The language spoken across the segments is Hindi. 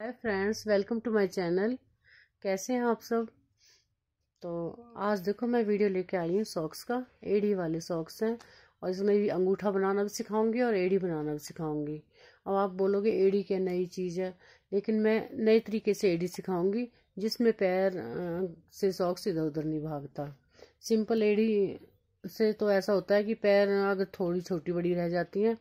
hi friends welcome to my channel कैसे हैं आप सब तो आज देखो मैं वीडियो लेके आई हूँ सॉक्स का एडी वाले सॉक्स हैं और इसमें भी अंगूठा बनाना भी सिखाऊंगी और एडी बनाना भी सिखाऊंगी अब आप बोलोगे एडी क्या नई चीज़ है लेकिन मैं नए तरीके से एडी सिखाऊंगी जिसमें पैर से सॉक्स इधर उधर नहीं भागता सिंपल एडी से तो ऐसा होता है कि पैर अगर थोड़ी छोटी बड़ी रह जाती हैं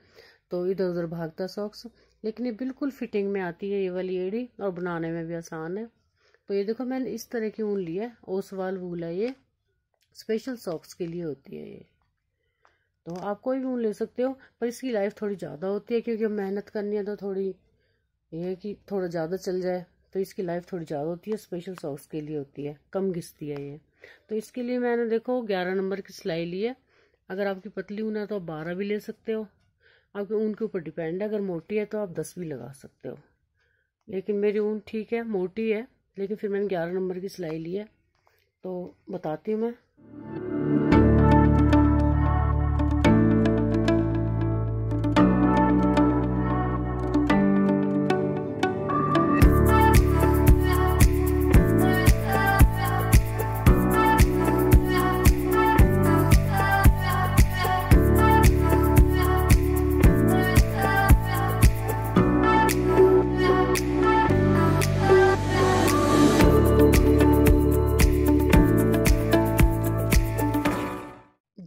तो इधर उधर भागता सॉक्स लेकिन ये बिल्कुल फिटिंग में आती है ये वाली एड़ी और बनाने में भी आसान है तो ये देखो मैंने इस तरह की ऊन लिया है ओसवाल वूल है ये स्पेशल सॉक्स के लिए होती है ये तो आप कोई भी ऊन ले सकते हो पर इसकी लाइफ थोड़ी ज़्यादा होती है क्योंकि मेहनत करनी है तो थोड़ी ये है कि थोड़ा ज़्यादा चल जाए तो इसकी लाइफ थोड़ी ज़्यादा होती है स्पेशल सॉक्स के लिए होती है कम घिसती है ये तो इसके लिए मैंने देखो ग्यारह नंबर की सिलाई ली है अगर आपकी पतली ऊन है तो आप बारह भी ले सकते हो आपके ऊन के ऊपर डिपेंड है अगर मोटी है तो आप दस भी लगा सकते हो लेकिन मेरी ऊन ठीक है मोटी है लेकिन फिर मैंने ग्यारह नंबर की सिलाई ली है तो बताती हूँ मैं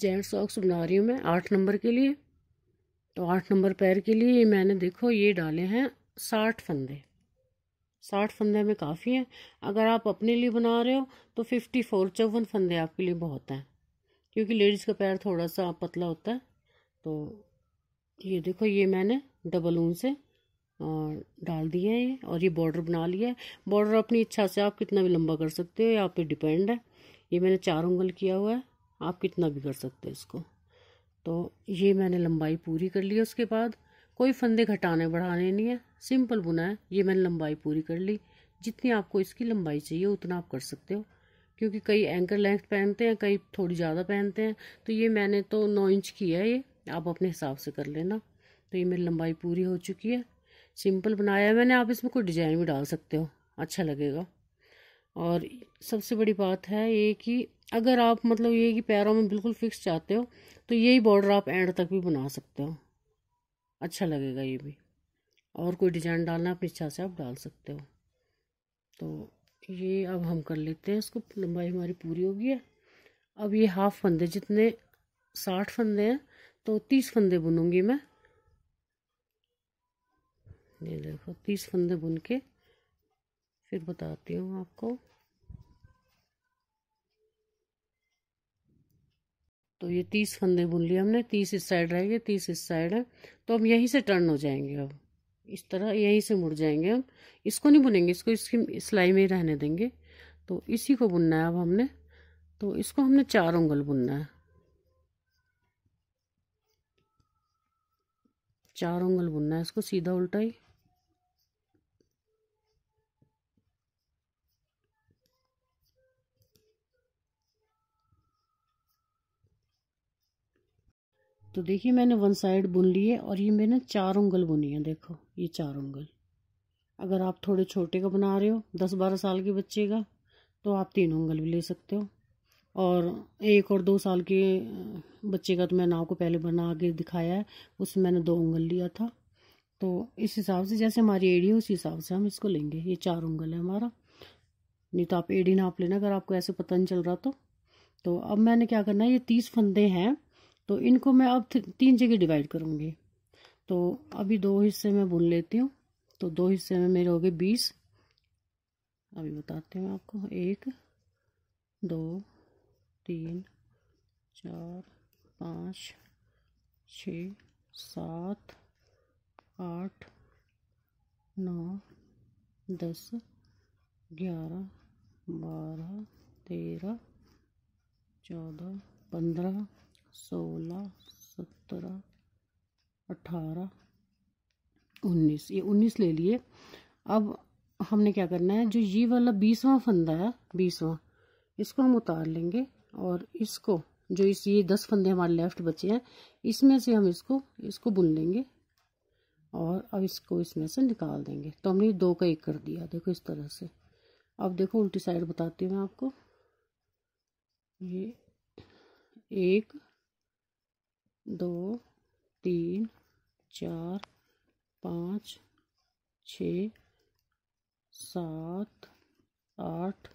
जेंट्स सॉक्स बना रही हूँ मैं आठ नंबर के लिए तो आठ नंबर पैर के लिए ये मैंने देखो ये डाले हैं साठ फंदे साठ फंदे में काफ़ी हैं अगर आप अपने लिए बना रहे हो तो फिफ्टी फोर चौवन फंदे आपके लिए बहुत हैं क्योंकि लेडीज़ का पैर थोड़ा सा पतला होता है तो ये देखो ये मैंने डबल ऊन से और डाल दिए हैं ये और ये बॉर्डर बना लिया है बॉर्डर अपनी इच्छा से आप कितना भी लंबा कर सकते हो ये आप पे डिपेंड है ये मैंने चार उंगल किया हुआ है आप कितना भी कर सकते हैं इसको तो ये मैंने लंबाई पूरी कर ली उसके बाद कोई फंदे घटाने बढ़ाने नहीं है सिंपल बुना है ये मैंने लंबाई पूरी कर ली जितनी आपको इसकी लंबाई चाहिए उतना आप कर सकते हो क्योंकि कई एंकर लेंथ पहनते हैं कई थोड़ी ज़्यादा पहनते हैं तो ये मैंने तो नौ इंच की है ये आप अपने हिसाब से कर लेना तो ये मेरी लंबाई पूरी हो चुकी है सिंपल बनाया है मैंने आप इसमें कोई डिज़ाइन भी डाल सकते हो अच्छा लगेगा और सबसे बड़ी बात है ये कि अगर आप मतलब ये कि पैरों में बिल्कुल फिक्स चाहते हो तो यही बॉर्डर आप एंड तक भी बना सकते हो अच्छा लगेगा ये भी और कोई डिजाइन डालना अपनी इच्छा से आप डाल सकते हो तो ये अब हम कर लेते हैं इसको लंबाई हमारी पूरी होगी है अब ये हाफ फंदे जितने साठ फंदे हैं तो तीस फंदे बुनूंगी मैं ये देखो तीस फंदे बुन के फिर बताती हूँ आपको तो ये तीस फंदे बुन लिए हमने तीस इस साइड रहेंगे तीस इस साइड है तो हम यहीं से टर्न हो जाएंगे अब इस तरह यहीं से मुड़ जाएंगे हम इसको नहीं बुनेंगे इसको इसकी सिलाई में ही रहने देंगे तो इसी को बुनना है अब हमने तो इसको हमने चार उंगल बुनना है चार उंगल बुनना है इसको सीधा उल्टा ही तो देखिए मैंने वन साइड बुन लिए और ये मैंने चार उंगल बुनी है देखो ये चार उंगल अगर आप थोड़े छोटे का बना रहे हो दस बारह साल के बच्चे का तो आप तीन उंगल भी ले सकते हो और एक और दो साल के बच्चे का तो मैंने आपको पहले बना के दिखाया है उसमें मैंने दो उंगल लिया था तो इस हिसाब से जैसे हमारी एड़ी है उस हिसाब से हम इसको लेंगे ये चार उंगल है हमारा नहीं तो आप एड़ी नाप लेना अगर आपको ऐसे पता नहीं चल रहा तो तो अब मैंने क्या करना है ये तीस फंदे हैं तो इनको मैं अब तीन जगह डिवाइड करूँगी तो अभी दो हिस्से में बुन लेती हूँ तो दो हिस्से में मेरे हो गए बीस अभी बताती हूँ आपको एक दो तीन चार पाँच छ सात आठ नौ दस ग्यारह बारह तेरह चौदह पंद्रह सोलह सत्रह अठारह उन्नीस ये उन्नीस ले लिए अब हमने क्या करना है जो ये वाला बीसवा फंदा है बीसवा इसको हम उतार लेंगे और इसको जो इस ये दस फंदे हमारे लेफ्ट बचे हैं इसमें से हम इसको इसको बुन लेंगे और अब इसको इसमें से निकाल देंगे तो हमने दो का एक कर दिया देखो इस तरह से अब देखो उल्टी साइड बताती हूँ मैं आपको ये एक दो तीन चार पाँच छ सात आठ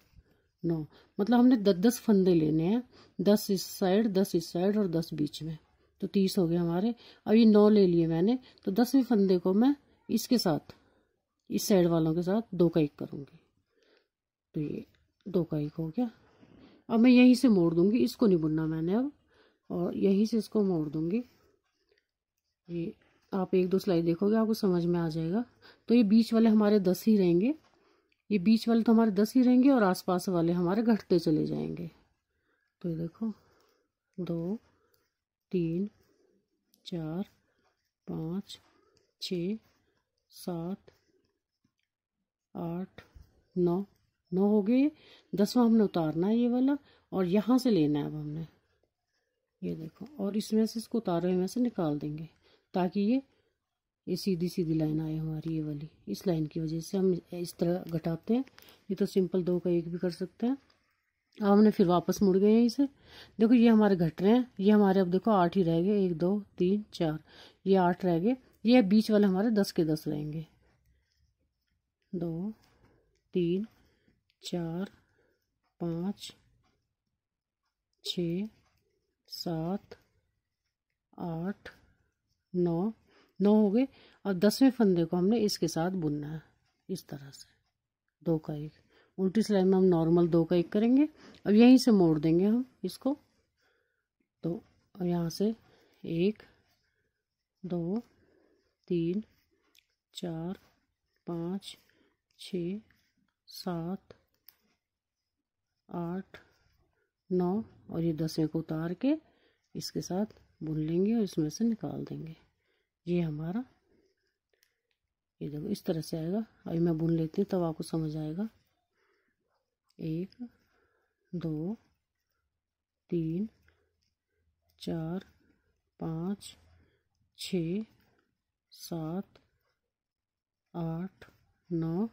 नौ मतलब हमने दस दस फंदे लेने हैं दस इस साइड दस इस साइड और दस बीच में तो तीस हो गए हमारे अब ये नौ ले लिए मैंने तो दसवें फंदे को मैं इसके साथ इस साइड वालों के साथ दो का एक करूँगी तो ये दो का एक हो गया अब मैं यहीं से मोड़ दूँगी इसको नहीं बुनना मैंने अब और यहीं से इसको मोड़ दूँगी ये आप एक दो सिलाई देखोगे आपको समझ में आ जाएगा तो ये बीच वाले हमारे दस ही रहेंगे ये बीच वाले तो हमारे दस ही रहेंगे और आसपास वाले हमारे घटते चले जाएंगे तो ये देखो दो तीन चार पाँच छ सात आठ नौ नौ हो गए दसवां हमने उतारना है ये वाला और यहाँ से लेना है अब हमने ये देखो और इसमें से इसको उतारे हुए से निकाल देंगे ताकि ये ये सीधी सीधी लाइन आए हमारी ये वाली इस लाइन की वजह से हम इस तरह घटाते हैं ये तो सिंपल दो का एक भी कर सकते हैं अब हमने फिर वापस मुड़ गए हैं इसे देखो ये हमारे घट रहे हैं ये हमारे अब देखो आठ ही रह गए एक दो तीन चार ये आठ रह गए ये बीच वाले हमारे दस के दस रहेंगे दो तीन चार पाँच छ सात आठ नौ नौ हो गए अब दसवें फंदे को हमने इसके साथ बुनना है इस तरह से दो का एक उल्टी सिलाई में हम नॉर्मल दो का एक करेंगे अब यहीं से मोड़ देंगे हम इसको तो अब यहाँ से एक दो तीन चार पाँच छ सात आठ नौ और ये दसवें को उतार के इसके साथ बुन लेंगे और इसमें से निकाल देंगे ये हमारा ये देखो इस तरह से आएगा अभी मैं बुन लेती हूँ तब आपको समझ आएगा एक दो तीन चार पाँच छ सात आठ नौ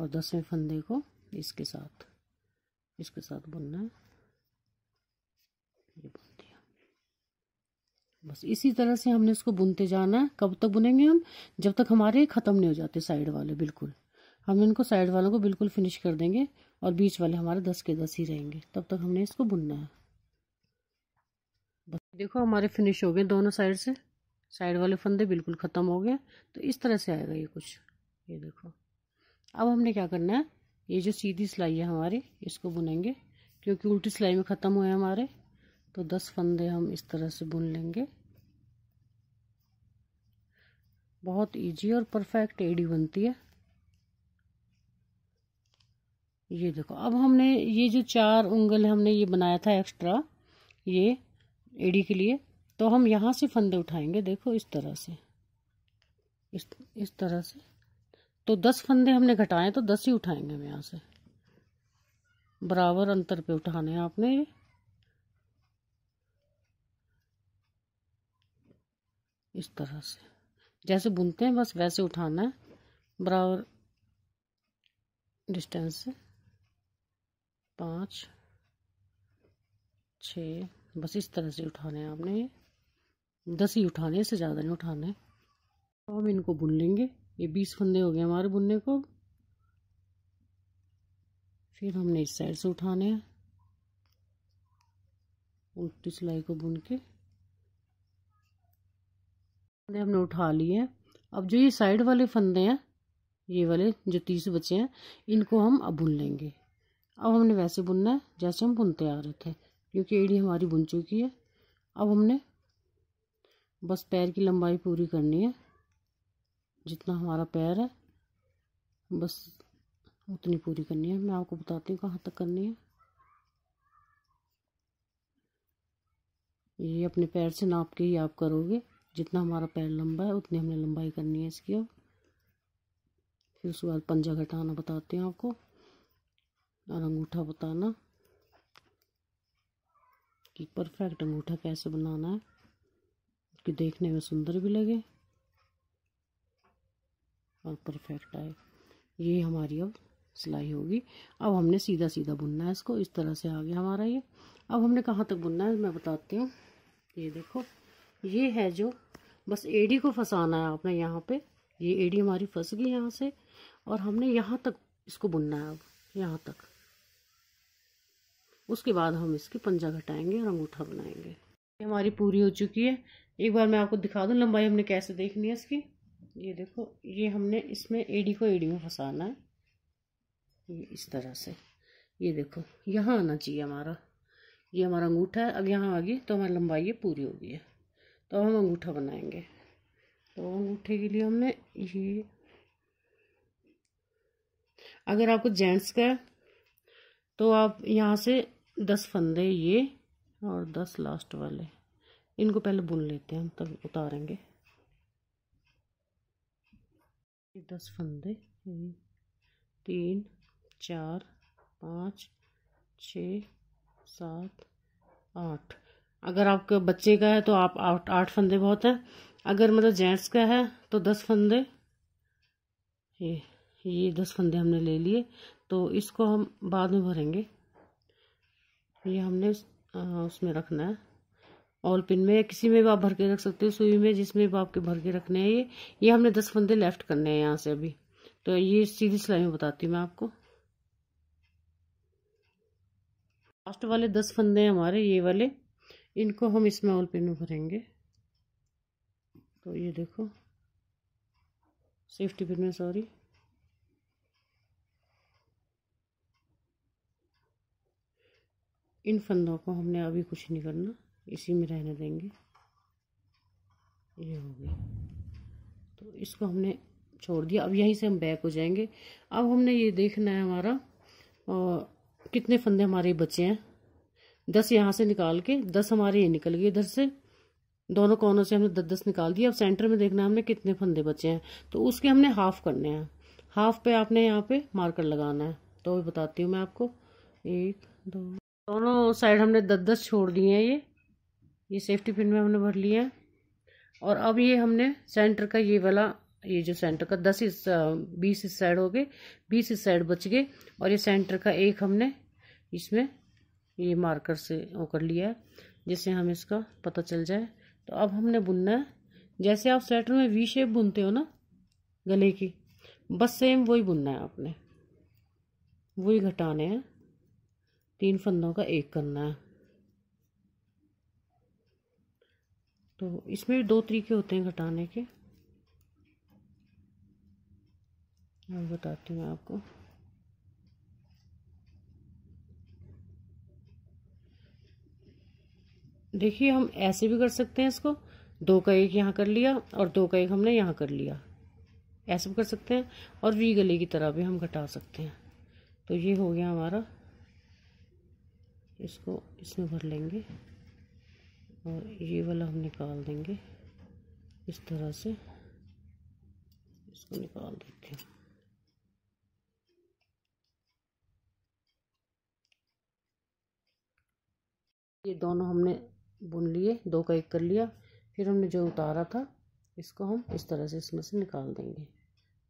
और दसवें फंदे को इसके साथ इसके साथ बुनना है बस इसी तरह से हमने इसको बुनते जाना है कब तक बुनेंगे हम जब तक हमारे ख़त्म नहीं हो जाते साइड वाले बिल्कुल हम इनको साइड वालों को बिल्कुल फिनिश कर देंगे और बीच वाले हमारे दस के दस ही रहेंगे तब तक हमने इसको बुनना है बस देखो हमारे फिनिश हो गए दोनों साइड से साइड वाले फंदे बिल्कुल ख़त्म हो गए तो इस तरह से आएगा ये कुछ ये देखो अब हमने क्या करना है ये जो सीधी सिलाई है हमारी इसको बुनेंगे क्योंकि उल्टी सिलाई में ख़त्म हुए हमारे तो दस फंदे हम इस तरह से बुन लेंगे बहुत इजी और परफेक्ट एडी बनती है ये देखो अब हमने ये जो चार उंगल हमने ये बनाया था एक्स्ट्रा ये एडी के लिए तो हम यहाँ से फंदे उठाएंगे देखो इस तरह से इस इस तरह से तो दस फंदे हमने घटाए तो दस ही उठाएंगे हम यहाँ से बराबर अंतर पे उठाने हैं आपने ये इस तरह से जैसे बुनते हैं बस वैसे उठाना है बराबर डिस्टेंस से पाँच छ बस इस तरह से उठाने हैं आपने ये दस ही उठाने इससे ज़्यादा नहीं उठाने तो हम इनको बुन लेंगे ये बीस फंदे हो गए हमारे बुनने को फिर हमने इस साइड से उठाने हैं उल्टी सिलाई को बुन के फंदे हमने उठा लिए अब जो ये साइड वाले फंदे हैं ये वाले जो तीस बचे हैं इनको हम अब बुन लेंगे अब हमने वैसे बुनना है जैसे हम बुनते आ रहे थे क्योंकि एड़ी हमारी बुन चुकी है अब हमने बस पैर की लंबाई पूरी करनी है जितना हमारा पैर है बस उतनी पूरी करनी है मैं आपको बताती हूँ कहाँ तक करनी है ये अपने पैर से नाप के ही आप करोगे जितना हमारा पैर लंबा है उतनी हमने लंबाई करनी है इसकी अब फिर उसके बाद पंजा घटाना बताते हैं आपको और अंगूठा बताना कि परफेक्ट अंगूठा कैसे बनाना है कि देखने में सुंदर भी लगे और परफेक्ट आए ये हमारी अब सिलाई होगी अब हमने सीधा सीधा बुनना है इसको इस तरह से आ गया हमारा ये अब हमने कहाँ तक बुनना है मैं बताती हूँ ये देखो ये है जो बस एडी को फंसाना है आपने यहाँ पे ये एडी हमारी फंस गई यहाँ से और हमने यहाँ तक इसको बुनना है अब यहाँ तक उसके बाद हम इसके पंजा घटाएंगे और अंगूठा बनाएंगे ये हमारी पूरी हो चुकी है एक बार मैं आपको दिखा दूँ लंबाई हमने कैसे देखनी है इसकी ये देखो ये हमने इसमें एडी को एडी में फंसाना है ये इस तरह से ये देखो यहाँ आना चाहिए हमारा ये हमारा अंगूठा है अब यहाँ आ गई तो हमारी लंबाई ये पूरी हो गई है तो हम अंगूठा बनाएंगे तो अंगूठे के लिए हमने ये अगर आपको जेंट्स का है तो आप यहाँ से दस फंदे ये और दस लास्ट वाले इनको पहले बुन लेते हैं हम तब उतारेंगे दस फंदे तीन चार पाँच छ सात आठ अगर आपके बच्चे का है तो आप आठ आठ फंदे बहुत हैं अगर मतलब जेंट्स का है तो दस फंदे ये ये दस फंदे हमने ले लिए तो इसको हम बाद में भरेंगे ये हमने उसमें रखना है ऑल पिन में किसी में भी आप भर के रख सकते हो सुई में जिसमें भी आपके भर के रखने हैं ये ये हमने दस फंदे लेफ्ट करने हैं यहाँ से अभी तो ये सीधी सिलाई में बताती हूँ मैं आपको लास्ट वाले दस फंदे हैं हमारे ये वाले इनको हम इसमें ऑल पेन में भरेंगे तो ये देखो सेफ्टी पिन में सॉरी इन फंदों को हमने अभी कुछ नहीं करना इसी में रहने देंगे ये हो गया तो इसको हमने छोड़ दिया अब यहीं से हम बैक हो जाएंगे अब हमने ये देखना है हमारा और कितने फंदे हमारे बचे हैं दस यहाँ से निकाल के दस हमारे ये निकल गए इधर से दोनों कोनों से हमने दस दस निकाल दिया अब सेंटर में देखना हमने कितने फंदे बचे हैं तो उसके हमने हाफ करने हैं हाफ पे आपने यहाँ पे मार्कर लगाना है तो भी बताती हूँ मैं आपको एक दो दोनों साइड हमने दस दस छोड़ दिए हैं ये ये सेफ्टी पिन में हमने भर लिए हैं और अब ये हमने सेंटर का ये वाला ये जो सेंटर का दस इस बीस इस साइड हो गए बीस इस साइड बच गए और ये सेंटर का एक हमने इसमें ये मार्कर से वो कर लिया है जिससे हमें इसका पता चल जाए तो अब हमने बुनना है जैसे आप स्वेटर में वी शेप बुनते हो ना गले की बस सेम वही बुनना है आपने वही घटाने हैं तीन फंदों का एक करना है तो इसमें भी दो तरीके होते हैं घटाने के मैं बताती हूँ आपको देखिए हम ऐसे भी कर सकते हैं इसको दो का एक यहाँ कर लिया और दो का एक हमने यहाँ कर लिया ऐसे भी कर सकते हैं और वी गले की तरह भी हम घटा सकते हैं तो ये हो गया हमारा इसको इसमें भर लेंगे और ये वाला हम निकाल देंगे इस तरह से इसको निकाल देते हैं ये दोनों हमने बुन लिए दो का एक कर लिया फिर हमने जो उतारा था इसको हम इस तरह से इसमें से निकाल देंगे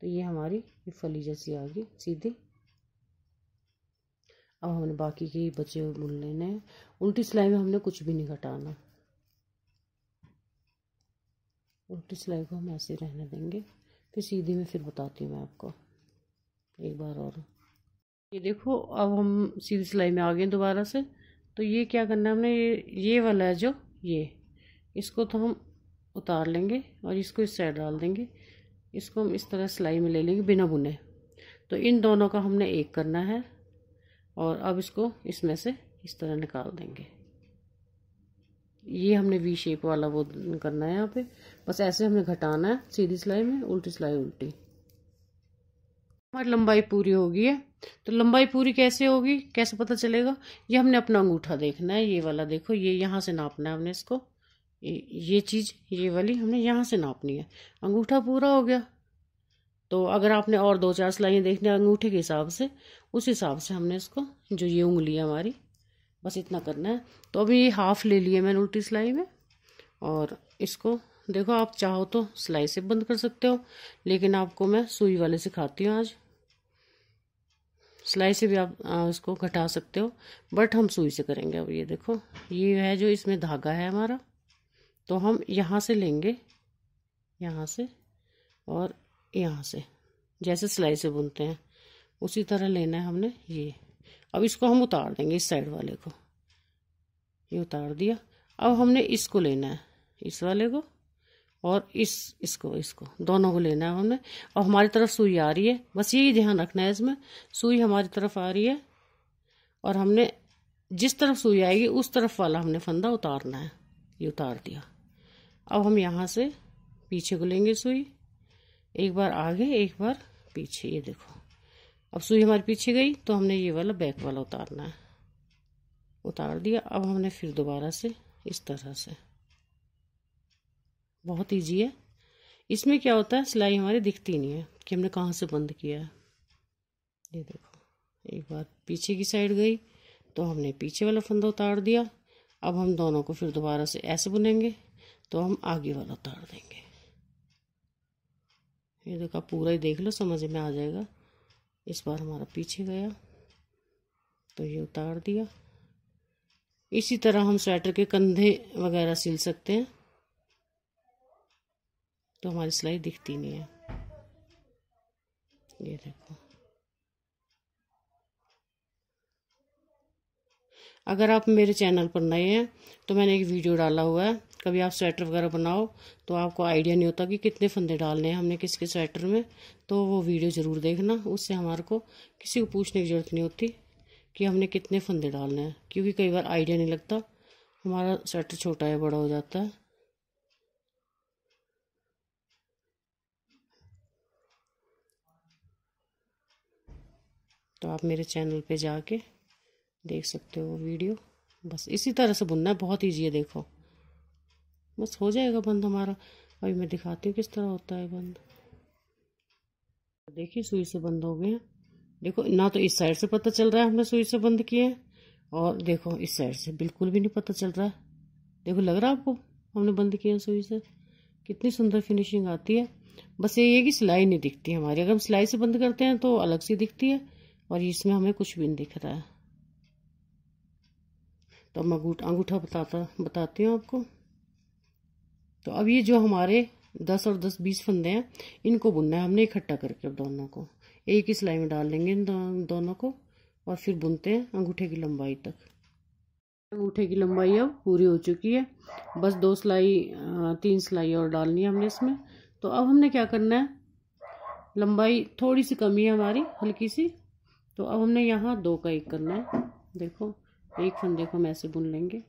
तो ये हमारी फली जैसी आ गई सीधी अब हमने बाकी के बचे हुए बुन लेने हैं उल्टी सिलाई में हमने कुछ भी नहीं घटाना उल्टी सिलाई को हम ऐसे रहने देंगे फिर सीधी में फिर बताती हूँ मैं आपको एक बार और ये देखो अब हम सीधी सिलाई में आ गए दोबारा से तो ये क्या करना हमने ये ये वाला है जो ये इसको तो हम उतार लेंगे और इसको इस साइड डाल देंगे इसको हम इस तरह सिलाई में ले लेंगे बिना बुने तो इन दोनों का हमने एक करना है और अब इसको इसमें से इस तरह निकाल देंगे ये हमने वी शेप वाला वो करना है यहाँ पे बस ऐसे हमें घटाना है सीधी सिलाई में उल्टी सिलाई उल्टी हमारी लंबाई पूरी होगी है तो लंबाई पूरी कैसे होगी कैसे पता चलेगा ये हमने अपना अंगूठा देखना है ये वाला देखो ये यहाँ से नापना है हमने इसको ये चीज़ ये वाली हमने यहाँ से नापनी है अंगूठा पूरा हो गया तो अगर आपने और दो चार सिलाइयाँ देखने अंगूठे के हिसाब से उस हिसाब से हमने इसको जो ये उंगली है हमारी बस इतना करना है तो अभी ये हाफ ले लिए मैंने उल्टी सिलाई में और इसको देखो आप चाहो तो सिलाई से बंद कर सकते हो लेकिन आपको मैं सुई वाले सिखाती हूँ आज सिलाई से भी आप उसको घटा सकते हो बट हम सुई से करेंगे अब ये देखो ये है जो इसमें धागा है हमारा तो हम यहाँ से लेंगे यहाँ से और यहाँ से जैसे सिलाई से बुनते हैं उसी तरह लेना है हमने ये अब इसको हम उतार देंगे इस साइड वाले को ये उतार दिया अब हमने इसको लेना है इस वाले को और इस इसको इसको दोनों को लेना है हमने और हमारी तरफ सुई आ रही है बस यही ध्यान रखना है इसमें सुई हमारी तरफ आ रही है और हमने जिस तरफ सुई आएगी उस तरफ वाला हमने फंदा उतारना है ये उतार दिया अब हम यहाँ से पीछे को लेंगे सुई एक बार आगे एक बार पीछे ये देखो अब सुई हमारे पीछे गई तो हमने ये वाला बैक वाला उतारना है उतार दिया अब हमने फिर दोबारा से इस तरह से बहुत ईजी है इसमें क्या होता है सिलाई हमारी दिखती नहीं है कि हमने कहाँ से बंद किया है ये देखो एक बार पीछे की साइड गई तो हमने पीछे वाला फंदा उतार दिया अब हम दोनों को फिर दोबारा से ऐसे बुनेंगे तो हम आगे वाला उतार देंगे ये देखो पूरा ही देख लो समझ में आ जाएगा इस बार हमारा पीछे गया तो ये उतार दिया इसी तरह हम स्वेटर के कंधे वगैरह सिल सकते हैं तो हमारी सिलाई दिखती नहीं है ये देखो अगर आप मेरे चैनल पर नए हैं तो मैंने एक वीडियो डाला हुआ है कभी आप स्वेटर वगैरह बनाओ तो आपको आइडिया नहीं होता कि कितने फंदे डालने हैं हमने किसके स्वेटर में तो वो वीडियो ज़रूर देखना उससे हमारे को किसी को पूछने की ज़रूरत नहीं होती कि हमने कितने फंदे डालने हैं क्योंकि कई बार आइडिया नहीं लगता हमारा स्वेटर छोटा या बड़ा हो जाता है तो आप मेरे चैनल पे जाके देख सकते हो वीडियो बस इसी तरह से बुनना बहुत ईजी है देखो बस हो जाएगा बंद हमारा अभी मैं दिखाती हूँ किस तरह होता है बंद देखिए सुई से बंद हो गए हैं देखो ना तो इस साइड से पता चल रहा है हमने सुई से बंद किए हैं और देखो इस साइड से बिल्कुल भी नहीं पता चल रहा है देखो लग रहा है आपको हमने बंद किए हैं सुई से कितनी सुंदर फिनिशिंग आती है बस ये है कि सिलाई नहीं दिखती हमारी अगर हम सिलाई से बंद करते हैं तो अलग सी दिखती है और इसमें हमें कुछ भी नहीं दिख रहा है तो मैं अंगूठा बताता बताती हूँ आपको तो अब ये जो हमारे दस और दस बीस फंदे हैं इनको बुनना है हमने इकट्ठा करके दोनों को एक ही सिलाई में डाल लेंगे इन दो, दोनों को और फिर बुनते हैं अंगूठे की लंबाई तक अंगूठे की लंबाई अब पूरी हो चुकी है बस दो सिलाई तीन सिलाई और डालनी है हमने इसमें तो अब हमने क्या करना है लंबाई थोड़ी सी कमी है हमारी हल्की सी तो अब हमने यहाँ दो का एक करना है देखो एक फंदे को हम ऐसे बुन लेंगे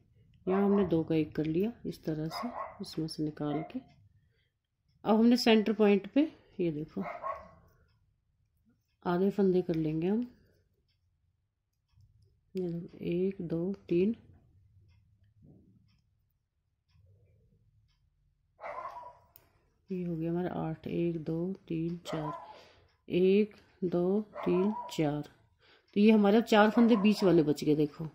यहाँ हमने दो का एक कर लिया इस तरह से इसमें से निकाल के अब हमने सेंटर पॉइंट पे ये देखो आधे फंदे कर लेंगे हम ये देखो एक दो तीन ये हो गया हमारा आठ एक दो तीन चार एक दो तीन चार तो ये हमारे अब चार फंदे बीच वाले बच गए देखो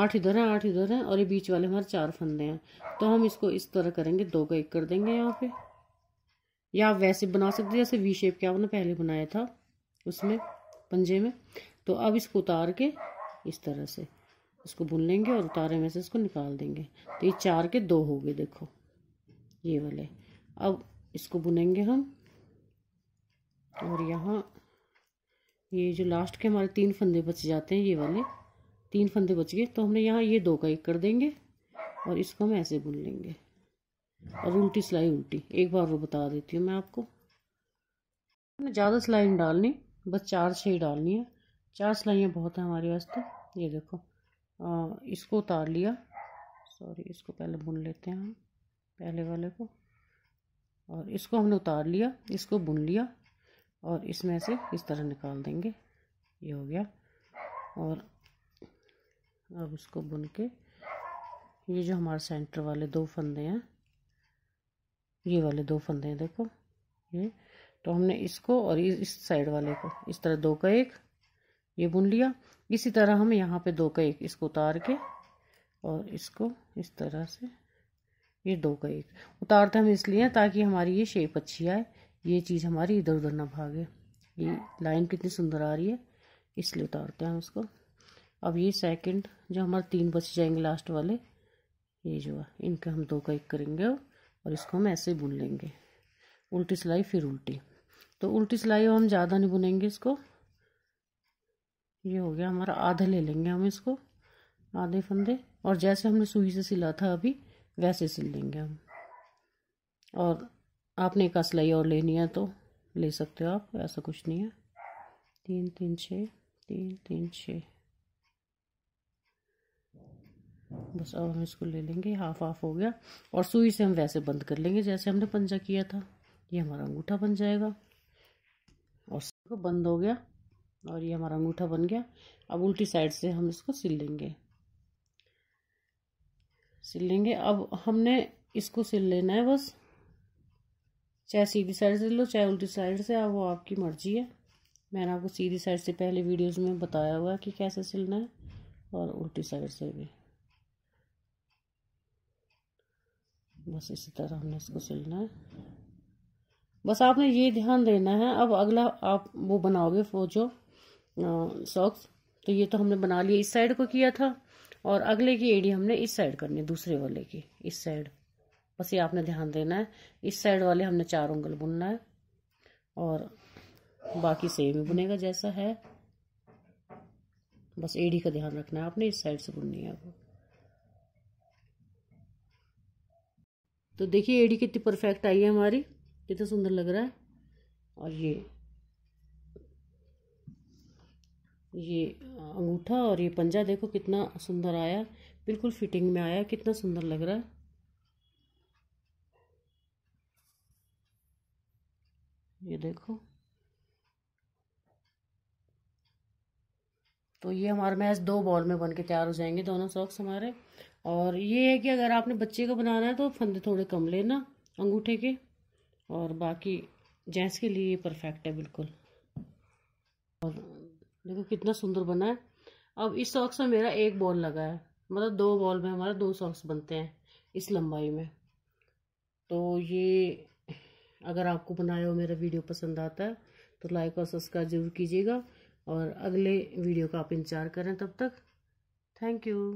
आठ इधर हैं आठ इधर हैं और ये बीच वाले हमारे चार फंदे हैं तो हम इसको इस तरह करेंगे दो का एक कर देंगे यहाँ पे या आप वैसे बना सकते जैसे वी शेप के आपने पहले बनाया था उसमें पंजे में तो अब इसको उतार के इस तरह से इसको बुन लेंगे और उतारे में से इसको निकाल देंगे तो ये चार के दो हो गए देखो ये वाले अब इसको बुनेंगे हम और यहाँ ये जो लास्ट के हमारे तीन फंदे बच जाते हैं ये वाले तीन फंदे बच गए तो हमने यहाँ ये दो का एक कर देंगे और इसको हम ऐसे बुन लेंगे और उल्टी सिलाई उल्टी एक बार वो बता देती हूँ मैं आपको ज़्यादा सिलाई नहीं डालनी बस चार छः ही डालनी है चार सिलाइयाँ बहुत हैं हमारे वास्ते तो, ये देखो आ, इसको उतार लिया सॉरी इसको पहले बुन लेते हैं हम पहले वाले को और इसको हमने उतार लिया इसको बुन लिया और इसमें से इस तरह निकाल देंगे ये हो गया और अब उसको बुन के ये जो हमारे सेंटर वाले दो फंदे हैं ये वाले दो फंदे हैं देखो ये तो हमने इसको और इस साइड वाले को इस तरह दो का एक ये बुन लिया इसी तरह हम यहाँ पे दो का एक इसको उतार के और इसको इस तरह से ये दो का एक उतारते हम इसलिए ताकि हमारी ये शेप अच्छी आए ये चीज़ हमारी इधर उधर ना भागे ये लाइन कितनी सुंदर आ रही है इसलिए उतारते हैं उसको अब ये सेकंड जो हमारे तीन बच जाएंगे लास्ट वाले ये जो है इनका हम दो का एक करेंगे और इसको हम ऐसे बुन लेंगे उल्टी सिलाई फिर उल्टी तो उल्टी सिलाई हम ज़्यादा नहीं बुनेंगे इसको ये हो गया हमारा आधा ले लेंगे हम इसको आधे फंदे और जैसे हमने सुई से सिला था अभी वैसे सिल लेंगे हम और आपने कहा सिलाई और लेनी है तो ले सकते हो आप ऐसा कुछ नहीं है तीन तीन छः तीन तीन छः बस अब हम इसको ले लेंगे हाफ हाफ हो गया और सुई से हम वैसे बंद कर लेंगे जैसे हमने पंजा किया था ये हमारा अंगूठा बन जाएगा और को बंद हो गया और ये हमारा अंगूठा बन गया अब उल्टी साइड से हम इसको सिल लेंगे सिल लेंगे अब हमने इसको सिल लेना है बस चाहे सीधी साइड से लो चाहे उल्टी साइड से आप वो आपकी मर्जी है मैंने आपको सीधी साइड से पहले वीडियोस में बताया हुआ है कि कैसे सिलना है और उल्टी साइड से भी बस इसी तरह हमने इसको सिलना है बस आपने ये ध्यान देना है अब अगला आप वो बनाओगे वो जो सॉक्स तो ये तो हमने बना लिया इस साइड को किया था और अगले की एडी हमने इस साइड करनी है दूसरे वाले की इस साइड बस ये आपने ध्यान देना है इस साइड वाले हमने चार उंगल बुनना है और बाकी सेम ही बुनेगा जैसा है बस एडी का ध्यान रखना है आपने इस साइड से बुननी है आपको तो देखिए एडी कितनी परफेक्ट आई है हमारी कितना सुंदर लग रहा है और ये ये अंगूठा और ये पंजा देखो कितना सुंदर आया बिल्कुल फिटिंग में आया कितना सुंदर लग रहा है ये देखो तो ये हमारे मैच दो बॉल में बन के तैयार हो जाएंगे दोनों सॉक्स हमारे और ये है कि अगर आपने बच्चे को बनाना है तो फंदे थोड़े कम लेना अंगूठे के और बाकी जेंट्स के लिए परफेक्ट है बिल्कुल और देखो कितना सुंदर बना है अब इस सॉक्स में मेरा एक बॉल लगा है मतलब दो बॉल में हमारे दो सॉक्स बनते हैं इस लंबाई में तो ये अगर आपको बनाया हो मेरा वीडियो पसंद आता है तो लाइक और सब्सक्राइब जरूर कीजिएगा और अगले वीडियो का आप इंतजार करें तब तक थैंक यू